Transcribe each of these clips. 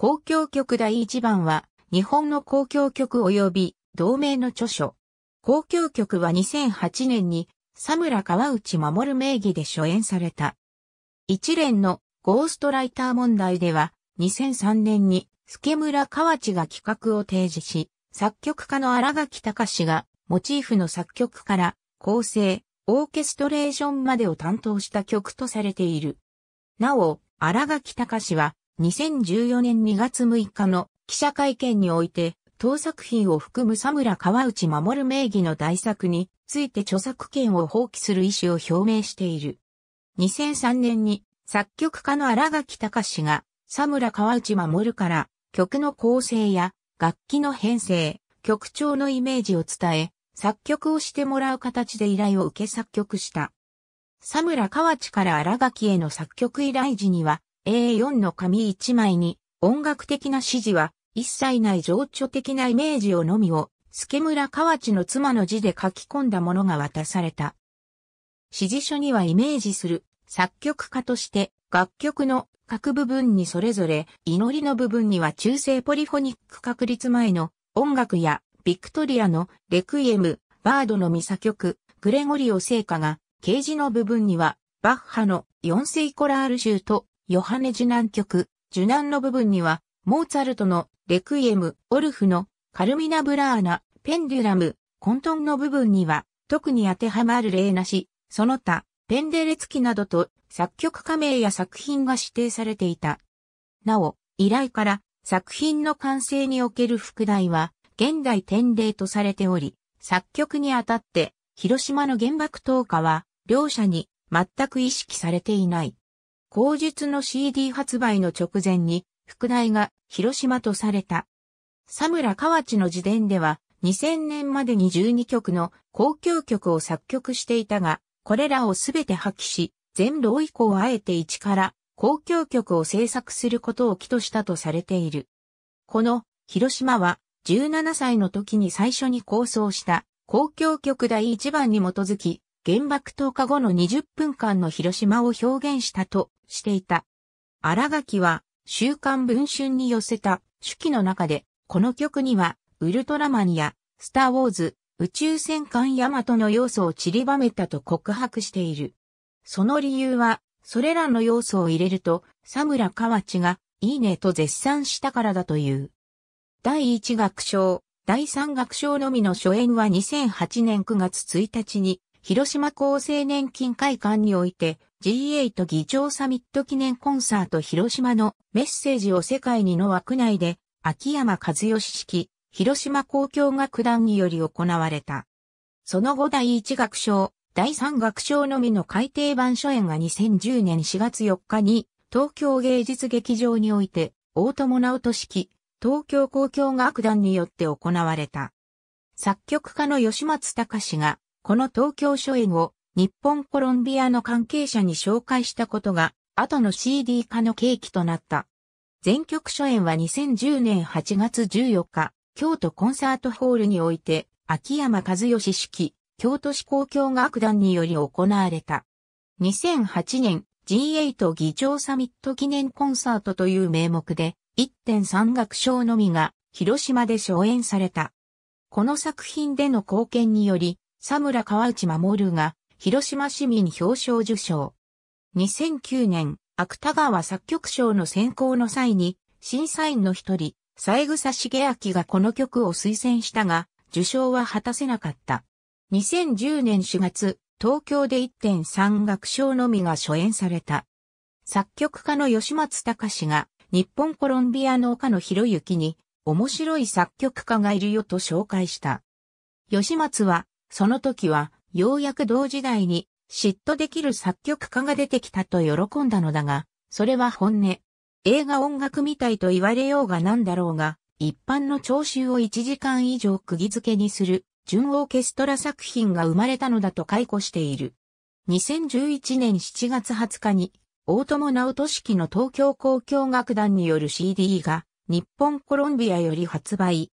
公共曲第一番は、日本の公共曲及び同名の著書。公共曲は2008年に、佐村川内守名義で初演された。一連のゴーストライター問題では、2003年に、助村河内が企画を提示し、作曲家の荒垣隆が、モチーフの作曲から、構成、オーケストレーションまでを担当した曲とされている。なお、荒垣隆は、2014年2月6日の記者会見において、当作品を含む佐村川内守名義の大作について著作権を放棄する意思を表明している。2003年に作曲家の荒垣隆が佐村川内守から曲の構成や楽器の編成、曲調のイメージを伝え、作曲をしてもらう形で依頼を受け作曲した。佐村川内から荒垣への作曲依頼時には、A4 の紙1枚に音楽的な指示は一切ない情緒的なイメージをのみを、助村河内の妻の字で書き込んだものが渡された。指示書にはイメージする作曲家として楽曲の各部分にそれぞれ祈りの部分には中性ポリフォニック確立前の音楽やビクトリアのレクイエム、バードのミサ曲、グレゴリオ聖歌が、ケージの部分にはバッハの四世コラール集とヨハネ受難曲、受難の部分には、モーツァルトのレクイエム、オルフのカルミナ・ブラーナ、ペンデュラム、混沌の部分には、特に当てはまる例なし、その他、ペンデレツキなどと作曲家名や作品が指定されていた。なお、依頼から作品の完成における副題は、現代典礼とされており、作曲にあたって、広島の原爆投下は、両者に全く意識されていない。後述の CD 発売の直前に、副題が広島とされた。佐村河内の自伝では、2000年までに12曲の公共曲を作曲していたが、これらをすべて破棄し、全老以降あえて一から公共曲を制作することを起としたとされている。この広島は17歳の時に最初に構想した公共曲第1番に基づき原爆投下後の20分間の広島を表現したとしていた。荒垣は、週刊文春に寄せた手記の中で、この曲には、ウルトラマンや、スター・ウォーズ、宇宙戦艦ヤマトの要素を散りばめたと告白している。その理由は、それらの要素を入れると、佐村河内が、いいねと絶賛したからだという。第1楽章、第3楽章のみの初演は2008年9月1日に広島厚生年金会館において G8 議長サミット記念コンサート広島のメッセージを世界にの枠内で秋山和義式広島公共楽団により行われた。その後第1楽章、第3楽章のみの改訂版初演が2010年4月4日に東京芸術劇場において大友直人式東京公共楽団によって行われた。作曲家の吉松隆がこの東京書園を日本コロンビアの関係者に紹介したことが、後の CD 化の契機となった。全曲初演は2010年8月14日、京都コンサートホールにおいて、秋山和義式、京都市公共楽団により行われた。2008年、G8 議長サミット記念コンサートという名目で、1.3楽章のみが、広島で初演された。この作品での貢献により、佐村川内守が、広島市民表彰受賞。2009年、芥川作曲賞の選考の際に、審査員の一人、三枝重明がこの曲を推薦したが、受賞は果たせなかった。2010年4月、東京で1.3楽賞のみが初演された。作曲家の吉松隆が、日本コロンビアの岡野博之に、面白い作曲家がいるよと紹介した。吉松は、その時は、ようやく同時代に、嫉妬できる作曲家が出てきたと喜んだのだが、それは本音。映画音楽みたいと言われようがなんだろうが、一般の聴衆を1時間以上釘付けにする、純オーケストラ作品が生まれたのだと解雇している。2011年7月20日に、大友直俊樹の東京交響楽団による CD が、日本コロンビアより発売。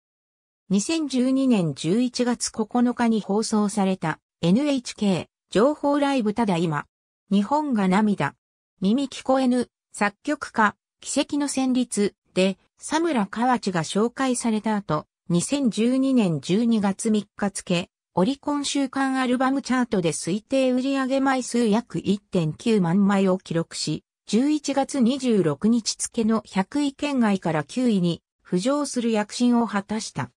2012年11月9日に放送された NHK 情報ライブただ今。日本が涙。耳聞こえぬ作曲家奇跡の旋律で佐村河内が紹介された後、2012年12月3日付、オリコン週間アルバムチャートで推定売上枚数約1.9万枚を記録し、11月26日付の100位圏外から9位に浮上する躍進を果たした。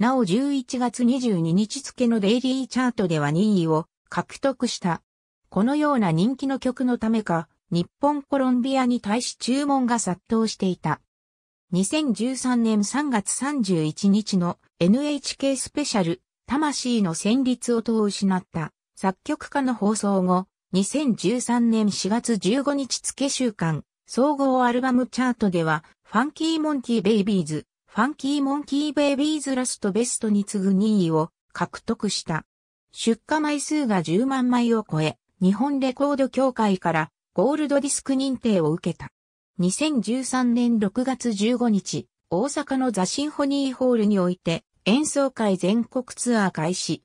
なお11月22日付のデイリーチャートでは2位を獲得した。このような人気の曲のためか、日本コロンビアに対し注文が殺到していた。2013年3月31日の NHK スペシャル、魂の旋律音を失った作曲家の放送後、2013年4月15日付週間、総合アルバムチャートでは、ファンキーモンキーベイビーズ、ファンキーモンキーベイビーズラストベストに次ぐ2位を獲得した。出荷枚数が10万枚を超え、日本レコード協会からゴールドディスク認定を受けた。2013年6月15日、大阪のザ・シンフォニーホールにおいて演奏会全国ツアー開始。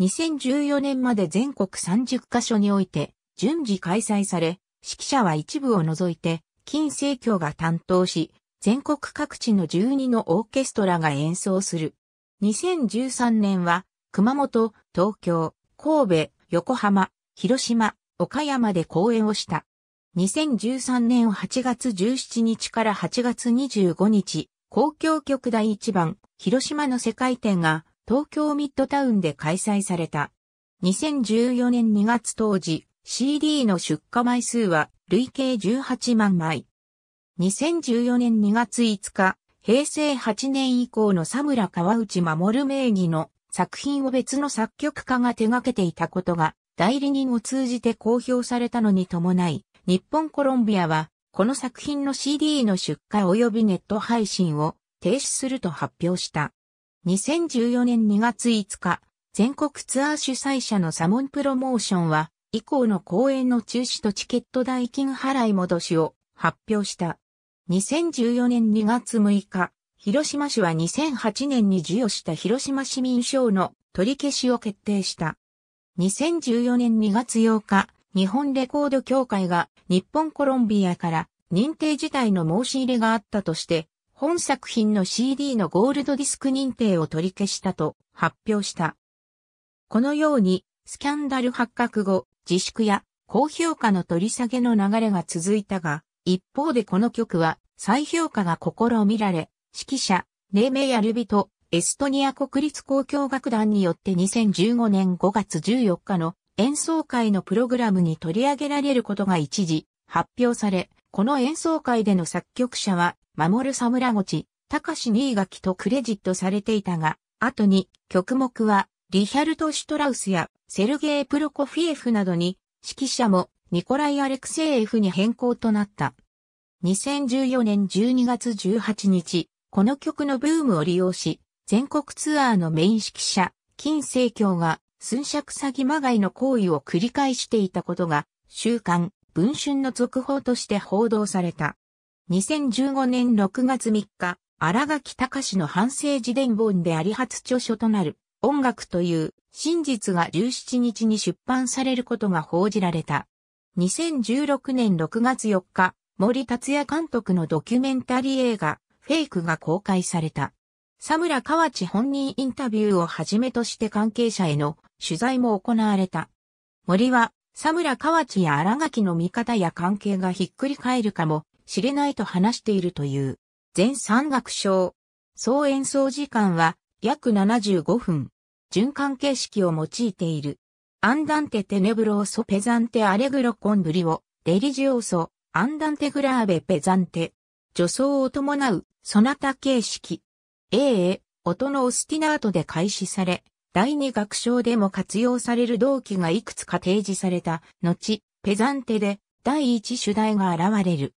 2014年まで全国30カ所において順次開催され、指揮者は一部を除いて、金政教が担当し、全国各地の12のオーケストラが演奏する。2013年は、熊本、東京、神戸、横浜、広島、岡山で公演をした。2013年8月17日から8月25日、公共局第1番、広島の世界展が東京ミッドタウンで開催された。2014年2月当時、CD の出荷枚数は累計18万枚。2014年2月5日、平成8年以降の佐村川内守名義の作品を別の作曲家が手掛けていたことが代理人を通じて公表されたのに伴い、日本コロンビアはこの作品の CD の出荷及びネット配信を停止すると発表した。2014年2月5日、全国ツアー主催者のサモンプロモーションは、以降の公演の中止とチケット代金払い戻しを発表した。2014年2月6日、広島市は2008年に授与した広島市民賞の取り消しを決定した。2014年2月8日、日本レコード協会が日本コロンビアから認定自体の申し入れがあったとして、本作品の CD のゴールドディスク認定を取り消したと発表した。このように、スキャンダル発覚後、自粛や高評価の取り下げの流れが続いたが、一方でこの曲は再評価が試みられ、指揮者、ネーメイアルビト、エストニア国立交響楽団によって2015年5月14日の演奏会のプログラムに取り上げられることが一時発表され、この演奏会での作曲者は、守侍口、高志新垣とクレジットされていたが、後に曲目は、リヒャルト・シュトラウスやセルゲイ・プロコフィエフなどに、指揮者もニコライ・アレクセイエフに変更となった。2014年12月18日、この曲のブームを利用し、全国ツアーのメイン指揮者、金正教が、寸尺詐欺まがいの行為を繰り返していたことが、週刊、文春の続報として報道された。2015年6月3日、荒垣隆の反省自伝本であり初著書となる、音楽という真実が17日に出版されることが報じられた。2016年6月4日、森達也監督のドキュメンタリー映画、フェイクが公開された。佐村河内本人インタビューをはじめとして関係者への取材も行われた。森は、佐村河内や荒垣の見方や関係がひっくり返るかもしれないと話しているという。全三楽章。総演奏時間は約75分。循環形式を用いている。アンダンテテネブローソペザンテアレグロコンブリオ、レリジオーソ、アンダンテグラーベペザンテ。助走を伴う、そなた形式。A 音のオスティナートで開始され、第二楽章でも活用される動機がいくつか提示された、後、ペザンテで第一主題が現れる。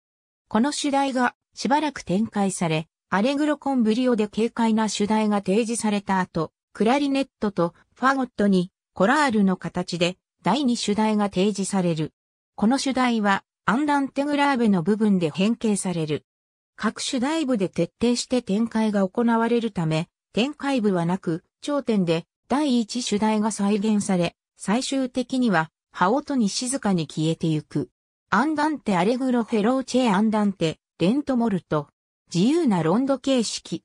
この主題がしばらく展開され、アレグロコンブリオで軽快な主題が提示された後、クラリネットとファゴットにコラールの形で第2主題が提示される。この主題はアンダンテグラーベの部分で変形される。各主題部で徹底して展開が行われるため、展開部はなく、頂点で第1主題が再現され、最終的には、葉音に静かに消えてゆく。アンダンテアレグロフェローチェアンダンテ、レントモルト。自由なロンド形式。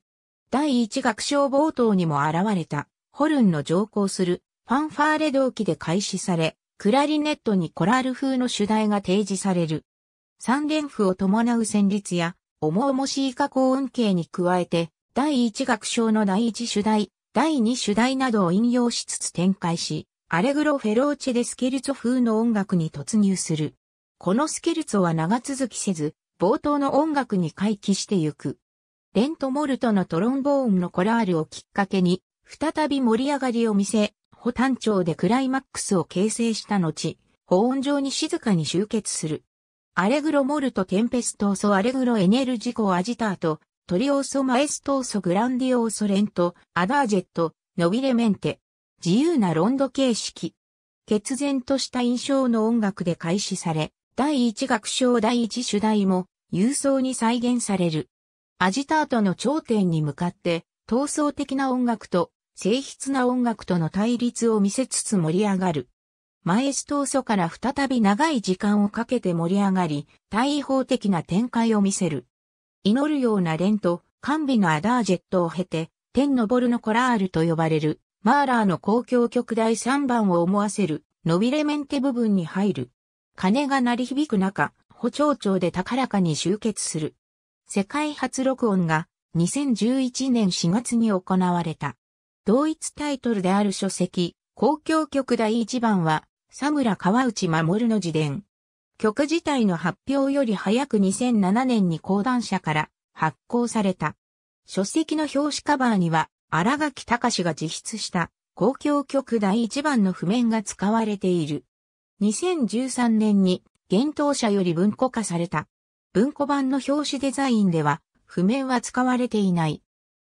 第一楽章冒頭にも現れた、ホルンの乗降するファンファーレ同期で開始され、クラリネットにコラール風の主題が提示される。三連符を伴う旋律や、重々しい加工運形に加えて、第一楽章の第一主題、第二主題などを引用しつつ展開し、アレグロフェローチェでスケルツォ風の音楽に突入する。このスケルツォは長続きせず、冒頭の音楽に回帰してゆく。レント・モルトのトロンボーンのコラールをきっかけに、再び盛り上がりを見せ、保単調でクライマックスを形成した後、保温上に静かに集結する。アレグロモルトテンペストーソアレグロエネルジコアジタート、トリオーソマエストーソグランディオーソレント、アダージェット、ノビレメンテ。自由なロンド形式。決然とした印象の音楽で開始され、第一楽章第一主題も、郵送に再現される。アジタートの頂点に向かって、闘争的な音楽と静筆な音楽との対立を見せつつ盛り上がる。マエストーソから再び長い時間をかけて盛り上がり、対法的な展開を見せる。祈るような連と、甘美のアダージェットを経て、天のボルのコラールと呼ばれる、マーラーの公共曲第3番を思わせる、伸びれメンテ部分に入る。鐘が鳴り響く中、補聴調で高らかに集結する。世界初録音が2011年4月に行われた。同一タイトルである書籍、公共局第一番は、佐村川内守の自伝。曲自体の発表より早く2007年に講談社から発行された。書籍の表紙カバーには、荒垣隆が自筆した公共局第一番の譜面が使われている。2013年に、現当社より文庫化された。文庫版の表紙デザインでは、譜面は使われていない。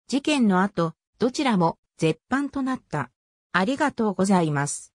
事件の後、どちらも絶版となった。ありがとうございます。